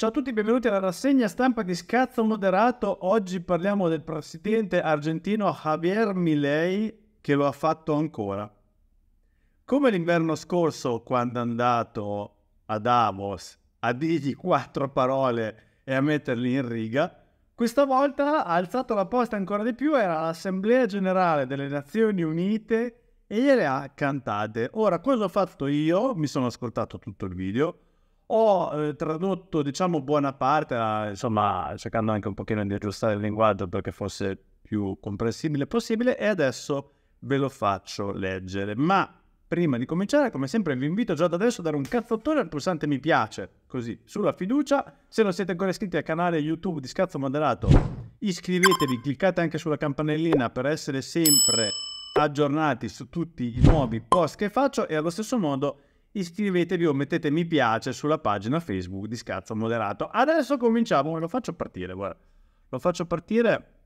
Ciao a tutti, benvenuti alla rassegna stampa di Scazza Moderato. Oggi parliamo del presidente argentino Javier Milei che lo ha fatto ancora. Come l'inverno scorso, quando è andato a Davos a dirgli quattro parole e a metterli in riga, questa volta ha alzato la posta ancora di più, era l'Assemblea Generale delle Nazioni Unite e gliele ha cantate. Ora, cosa ho fatto io? Mi sono ascoltato tutto il video ho eh, tradotto, diciamo, buona parte, insomma, cercando anche un pochino di aggiustare il linguaggio perché fosse più comprensibile possibile e adesso ve lo faccio leggere. Ma prima di cominciare, come sempre, vi invito già da adesso a dare un cazzottone al pulsante mi piace, così, sulla fiducia. Se non siete ancora iscritti al canale YouTube di Scazzo Moderato, iscrivetevi, cliccate anche sulla campanellina per essere sempre aggiornati su tutti i nuovi post che faccio e allo stesso modo iscrivetevi o mettete mi piace sulla pagina Facebook di Scazzo Moderato. Adesso cominciamo, lo faccio partire, guarda. Lo faccio partire.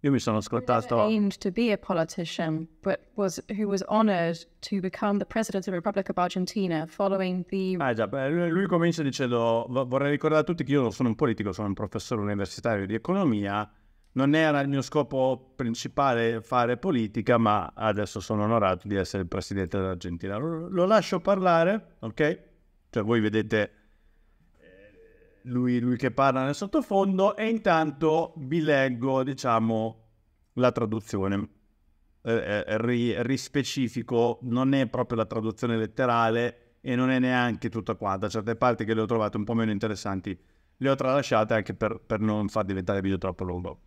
Io mi sono ascoltato. to be a politician, but was, who was honored to become the president of the Republic of Argentina following the. Ah, già, lui comincia dicendo: Vorrei ricordare a tutti che io non sono un politico, sono un professore universitario di economia non era il mio scopo principale fare politica, ma adesso sono onorato di essere il presidente dell'Argentina. Lo, lo lascio parlare, ok? Cioè voi vedete lui, lui, che parla nel sottofondo e intanto vi leggo, diciamo, la traduzione. Eh, eh, rispecifico, non è proprio la traduzione letterale e non è neanche tutta quanta. Certe parti che le ho trovate un po' meno interessanti le ho tralasciate anche per, per non far diventare il video troppo lungo.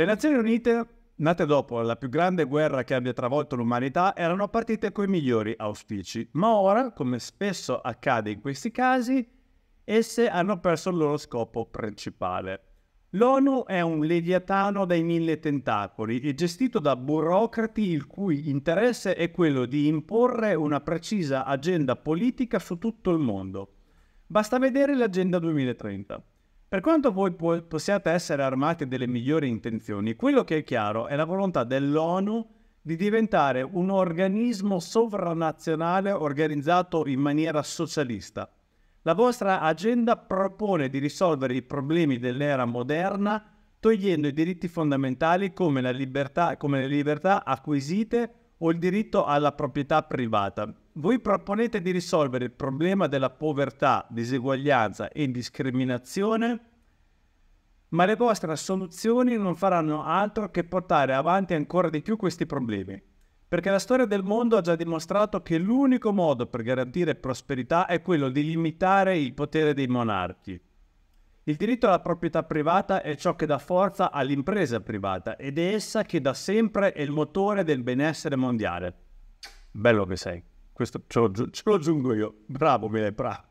Le Nazioni Unite, nate dopo la più grande guerra che abbia travolto l'umanità, erano partite con i migliori auspici, ma ora, come spesso accade in questi casi, esse hanno perso il loro scopo principale. L'ONU è un leviatano dai mille tentacoli e gestito da burocrati il cui interesse è quello di imporre una precisa agenda politica su tutto il mondo. Basta vedere l'agenda 2030. Per quanto voi po- possiate essere armati delle migliori intenzioni, quello che è chiaro è la volontà dell'ONU di diventare un organismo sovranazionale organizzato in maniera socialista. La vostra agenda propone di risolvere i problemi dell'era moderna togliendo i diritti fondamentali come, libertà, come le libertà acquisite o il diritto alla proprietà privata. Voi proponete di risolvere il problema della povertà, diseguaglianza e discriminazione, ma le vostre soluzioni non faranno altro che portare avanti ancora di più questi problemi. Perché la storia del mondo ha già dimostrato che l'unico modo per garantire prosperità è quello di limitare il potere dei monarchi. Il diritto alla proprietà privata è ciò che dà forza all'impresa privata ed è essa che da sempre è il motore del benessere mondiale. Bello che sei, questo ce lo, ce lo aggiungo io. Bravo, mille bravo.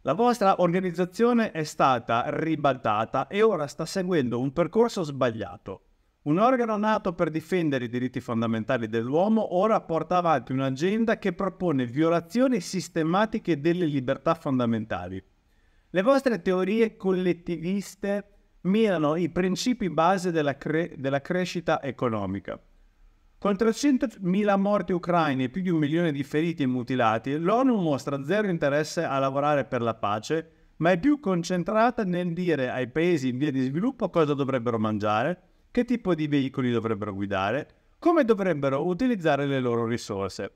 La vostra organizzazione è stata ribaltata e ora sta seguendo un percorso sbagliato. Un organo nato per difendere i diritti fondamentali dell'uomo ora porta avanti un'agenda che propone violazioni sistematiche delle libertà fondamentali. Le vostre teorie collettiviste mirano i principi base della, cre- della crescita economica. Con 300.000 morti ucraini e più di un milione di feriti e mutilati, l'ONU mostra zero interesse a lavorare per la pace, ma è più concentrata nel dire ai paesi in via di sviluppo cosa dovrebbero mangiare, che tipo di veicoli dovrebbero guidare, come dovrebbero utilizzare le loro risorse.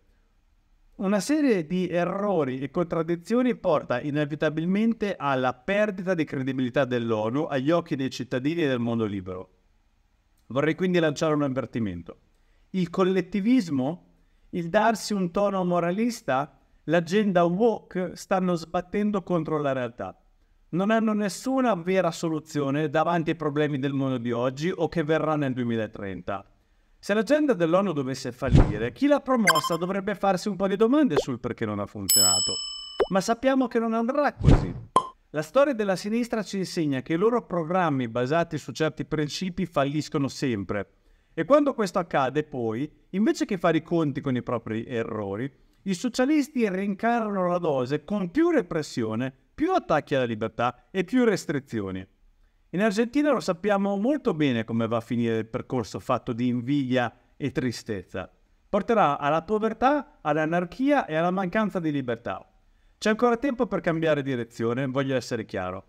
Una serie di errori e contraddizioni porta inevitabilmente alla perdita di credibilità dell'ONU agli occhi dei cittadini e del mondo libero. Vorrei quindi lanciare un avvertimento. Il collettivismo, il darsi un tono moralista, l'agenda woke stanno sbattendo contro la realtà. Non hanno nessuna vera soluzione davanti ai problemi del mondo di oggi o che verrà nel 2030 se l'agenda dell'ONU dovesse fallire, chi l'ha promossa dovrebbe farsi un po' di domande sul perché non ha funzionato. Ma sappiamo che non andrà così. La storia della sinistra ci insegna che i loro programmi basati su certi principi falliscono sempre. E quando questo accade, poi, invece che fare i conti con i propri errori, i socialisti rincarano la dose con più repressione, più attacchi alla libertà e più restrizioni. In Argentina lo sappiamo molto bene come va a finire il percorso fatto di invidia e tristezza. Porterà alla povertà, all'anarchia e alla mancanza di libertà. C'è ancora tempo per cambiare direzione, voglio essere chiaro.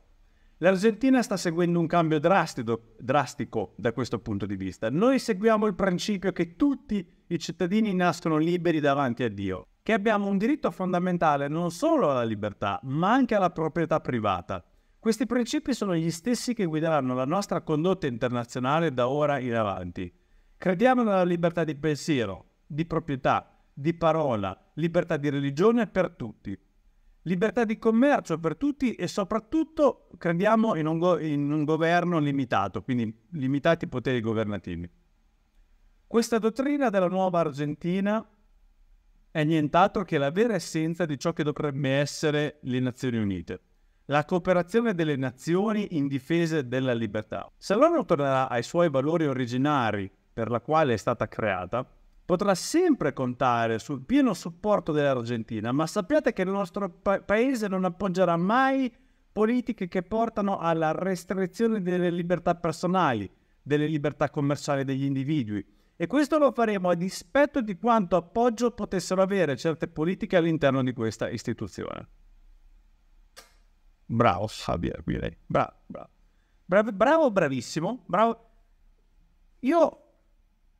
L'Argentina sta seguendo un cambio drastico, drastico, da questo punto di vista. Noi seguiamo il principio che tutti i cittadini nascono liberi davanti a Dio, che abbiamo un diritto fondamentale non solo alla libertà, ma anche alla proprietà privata. Questi principi sono gli stessi che guideranno la nostra condotta internazionale da ora in avanti. Crediamo nella libertà di pensiero, di proprietà, di parola, libertà di religione per tutti, libertà di commercio per tutti e soprattutto crediamo in un, go- in un governo limitato, quindi limitati poteri governativi. Questa dottrina della nuova Argentina è nient'altro che la vera essenza di ciò che dovrebbe essere le Nazioni Unite la cooperazione delle nazioni in difesa della libertà. Se l'ONU tornerà ai suoi valori originari per la quale è stata creata, potrà sempre contare sul pieno supporto dell'Argentina, ma sappiate che il nostro pa- paese non appoggerà mai politiche che portano alla restrizione delle libertà personali, delle libertà commerciali degli individui. E questo lo faremo a dispetto di quanto appoggio potessero avere certe politiche all'interno di questa istituzione. Bravo Javier Milei, bravo, bravo. Bravo, bravo, bravissimo, bravo. Io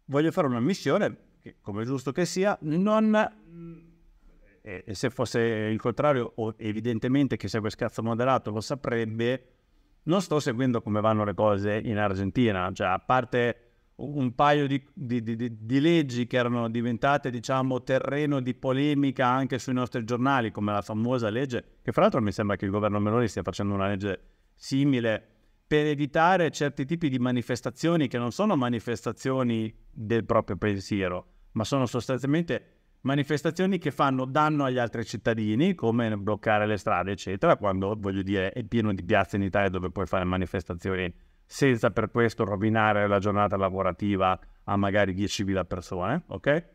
voglio fare una missione, che come è giusto che sia, non... Eh, e se fosse il contrario, evidentemente chi segue Scherzo Moderato lo saprebbe, non sto seguendo come vanno le cose in Argentina, cioè a parte un paio di, di, di, di, leggi che erano diventate diciamo, terreno di polemica anche sui nostri giornali, come la famosa legge, che fra l'altro mi sembra che il governo Meloni stia facendo una legge simile, per evitare certi tipi di manifestazioni che non sono manifestazioni del proprio pensiero, ma sono sostanzialmente manifestazioni che fanno danno agli altri cittadini, come bloccare le strade, eccetera, quando voglio dire è pieno di piazze in Italia dove puoi fare manifestazioni senza per questo rovinare la giornata lavorativa a magari 10.000 persone, ok?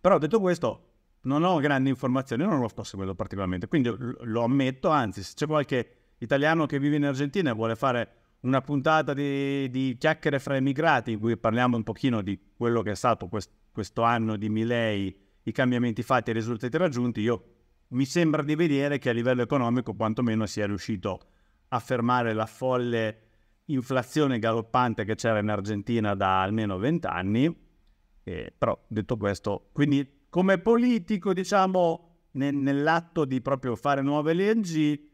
Però detto questo, non ho grandi informazioni, non lo sto seguendo particolarmente, quindi lo ammetto, anzi se c'è qualche italiano che vive in Argentina e vuole fare una puntata di, di chiacchiere fra emigrati in cui parliamo un pochino di quello che è stato quest, questo anno di Milei, i cambiamenti fatti e i risultati raggiunti, io mi sembra di vedere che a livello economico quantomeno sia riuscito a fermare la folle inflazione galoppante che c'era in Argentina da almeno vent'anni, eh, però detto questo, quindi come politico diciamo ne, nell'atto di proprio fare nuove leggi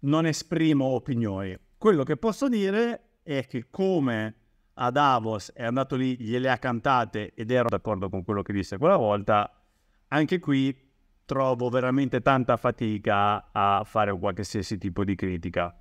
non esprimo opinioni. Quello che posso dire è che come a Davos è andato lì, gliele ha cantate ed ero d'accordo con quello che disse quella volta, anche qui trovo veramente tanta fatica a fare qualsiasi tipo di critica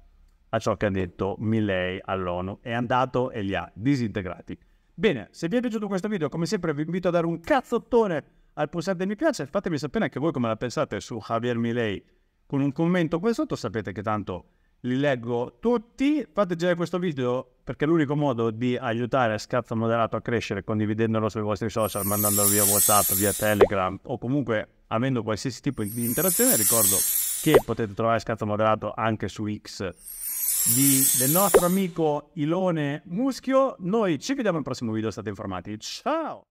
a ciò che ha detto Milley all'ONU. È andato e li ha disintegrati. Bene, se vi è piaciuto questo video, come sempre vi invito a dare un cazzottone al pulsante mi piace, fatemi sapere anche voi come la pensate su Javier Milley con un commento qua sotto, sapete che tanto li leggo tutti, fate girare questo video perché è l'unico modo di aiutare Scazzo Moderato a crescere condividendolo sui vostri social, mandandolo via Whatsapp, via Telegram o comunque avendo qualsiasi tipo di interazione, ricordo che potete trovare Scazzo Moderato anche su X di, del nostro amico Ilone Muschio. Noi ci vediamo al prossimo video, state informati. Ciao!